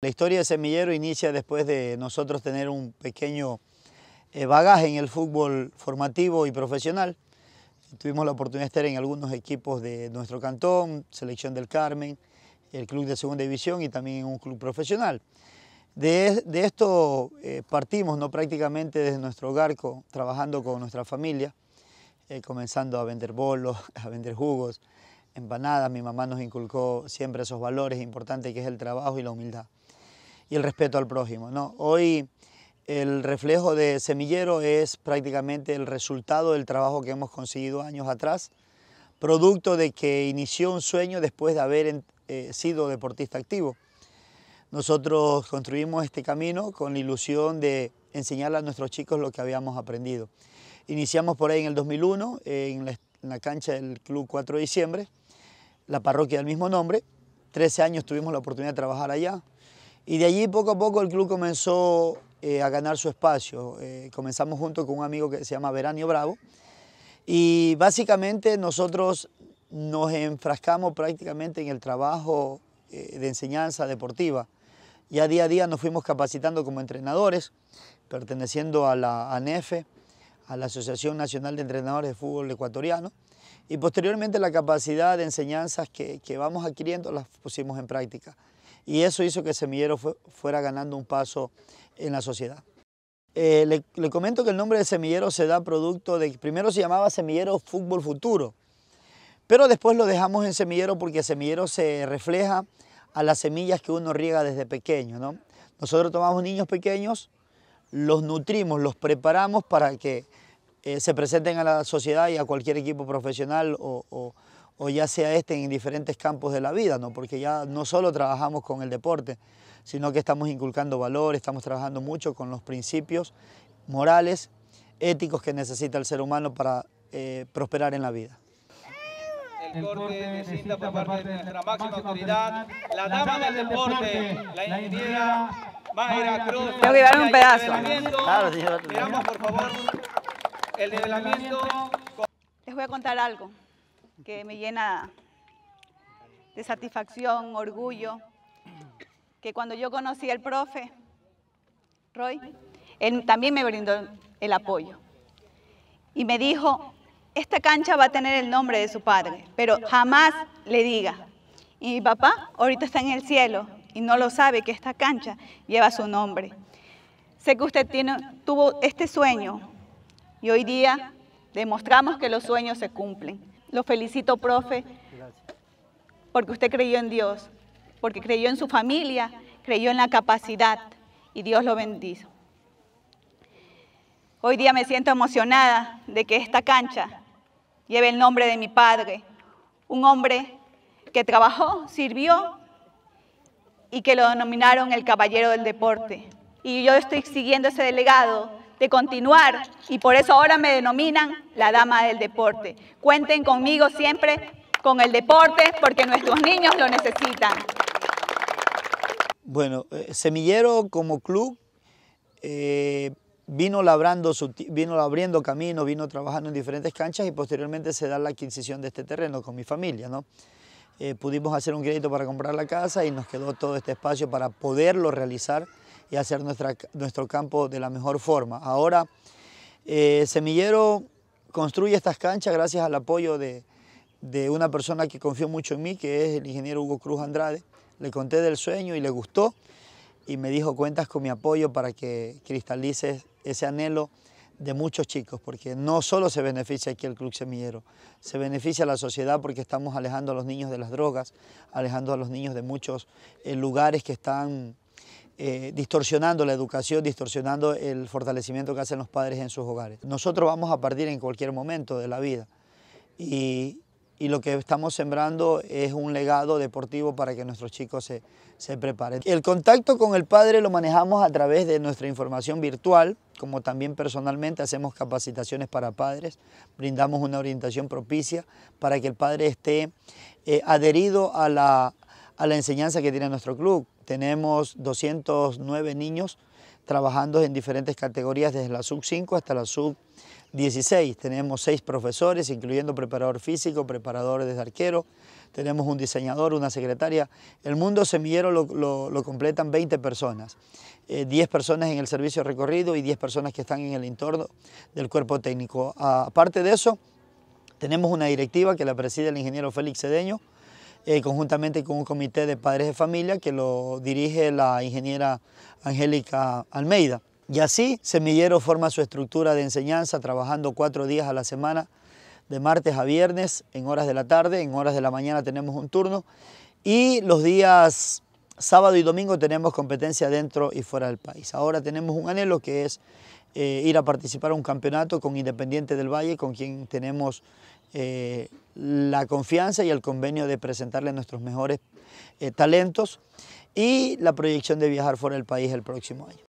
La historia de Semillero inicia después de nosotros tener un pequeño eh, bagaje en el fútbol formativo y profesional. Tuvimos la oportunidad de estar en algunos equipos de nuestro cantón, Selección del Carmen, el club de segunda división y también un club profesional. De, esto eh, partimos ¿no? prácticamente desde nuestro hogar, trabajando con nuestra familia, eh, comenzando a vender bolos, a vender jugos, empanadas. Mi mamá nos inculcó siempre esos valores importantes que es el trabajo y la humildad y el respeto al prójimo. ¿no? Hoy el reflejo de Semillero es prácticamente el resultado del trabajo que hemos conseguido años atrás, producto de que inició un sueño después de haber eh, sido deportista activo. Nosotros construimos este camino con la ilusión de enseñar a nuestros chicos lo que habíamos aprendido. Iniciamos por ahí en el 2001, en la, en la cancha del Club 4 de Diciembre, la parroquia del mismo nombre. 13 años tuvimos la oportunidad de trabajar allá. Y de allí poco a poco el club comenzó eh, a ganar su espacio. Eh, comenzamos junto con un amigo que se llama Veranio Bravo y básicamente nosotros nos enfrascamos prácticamente en el trabajo eh, de enseñanza deportiva. a día a día nos fuimos capacitando como entrenadores, perteneciendo a la ANEFE, a la Asociación Nacional de Entrenadores de Fútbol Ecuatoriano. Y posteriormente la capacidad de enseñanzas que, vamos adquiriendo las pusimos en práctica. Y eso hizo que Semillero fuera ganando un paso en la sociedad. Eh, le, comento que el nombre de Semillero se da producto de, primero se llamaba Semillero Fútbol Futuro, pero después lo dejamos en Semillero porque Semillero se refleja a las semillas que uno riega desde pequeño. ¿no? Nosotros tomamos niños pequeños, los nutrimos, los preparamos para que eh, se presenten a la sociedad y a cualquier equipo profesional o, ya sea este en diferentes campos de la vida, ¿no? porque ya no solo trabajamos con el deporte, sino que estamos inculcando valor, estamos trabajando mucho con los principios morales, éticos que necesita el ser humano para eh, prosperar en la vida el corte por parte máxima autoridad, la dama del deporte, la ingeniera Cruz. Tengo un pedazo. por favor. Les voy a contar algo que me llena de satisfacción, orgullo, que cuando yo conocí al profe, Roy, él también me brindó el apoyo. Y me dijo, esta cancha va a tener el nombre de su padre, pero jamás le diga. Y mi papá ahorita está en el cielo y no lo sabe que esta cancha lleva su nombre. Sé que usted tuvo este sueño y hoy día demostramos que los sueños se cumplen. Lo felicito, profe, porque usted creyó en Dios, porque creyó en su familia, creyó en la capacidad y Dios lo bendijo. Hoy día me siento emocionada de que esta cancha lleve el nombre de mi padre, un hombre que trabajó, sirvió y que lo denominaron el caballero del deporte. Y yo estoy siguiendo ese delegado de continuar y por eso ahora me denominan la dama del deporte. Cuenten conmigo siempre con el deporte porque nuestros niños lo necesitan. Bueno, eh, Semillero como club eh, vino, labrando su, vino abriendo caminos, vino trabajando en diferentes canchas y posteriormente se da la adquisición de este terreno con mi familia. ¿no? Eh, pudimos hacer un crédito para comprar la casa y nos quedó todo este espacio para poderlo realizar y hacer nuestra, nuestro campo de la mejor forma. Ahora, eh, Semillero construye estas canchas gracias al apoyo de, una persona que confió mucho en mí, que es el ingeniero Hugo Cruz Andrade. Le conté del sueño y le gustó y me dijo, cuentas con mi apoyo para que cristalice ese anhelo de muchos chicos, porque no solo se beneficia aquí el Club Semillero, se beneficia la sociedad porque estamos alejando a los niños de las drogas, alejando a los niños de muchos eh, lugares que están eh, distorsionando la educación, distorsionando el fortalecimiento que hacen los padres en sus hogares. Nosotros vamos a partir en cualquier momento de la vida y, lo que estamos sembrando es un legado deportivo para que nuestros chicos se, preparen. El contacto con el padre lo manejamos a través de nuestra información virtual, como también personalmente hacemos capacitaciones para padres, brindamos una orientación propicia para que el padre esté eh, adherido a la a la enseñanza que tiene nuestro club. Tenemos 209 niños trabajando en diferentes categorías desde la sub 5 hasta la sub 16. Tenemos seis profesores, incluyendo preparador físico, preparadores de arquero, tenemos un diseñador, una secretaria. El mundo semillero lo, lo, completan 20 personas, 10 eh, personas en el servicio recorrido y 10 personas que están en el entorno del cuerpo técnico. Aparte de eso, tenemos una directiva que la preside el ingeniero Félix Cedeño, eh, conjuntamente con un comité de padres de familia que lo dirige la ingeniera Angélica Almeida. Y así Semillero forma su estructura de enseñanza trabajando cuatro días a la semana, de martes a viernes, en horas de la tarde, en horas de la mañana tenemos un turno y los días sábado y domingo tenemos competencia dentro y fuera del país. Ahora tenemos un anhelo que es eh, ir a participar a un campeonato con Independiente del Valle, con quien tenemos eh, la confianza y el convenio de presentarle nuestros mejores eh, talentos y la proyección de viajar fuera del país el próximo año.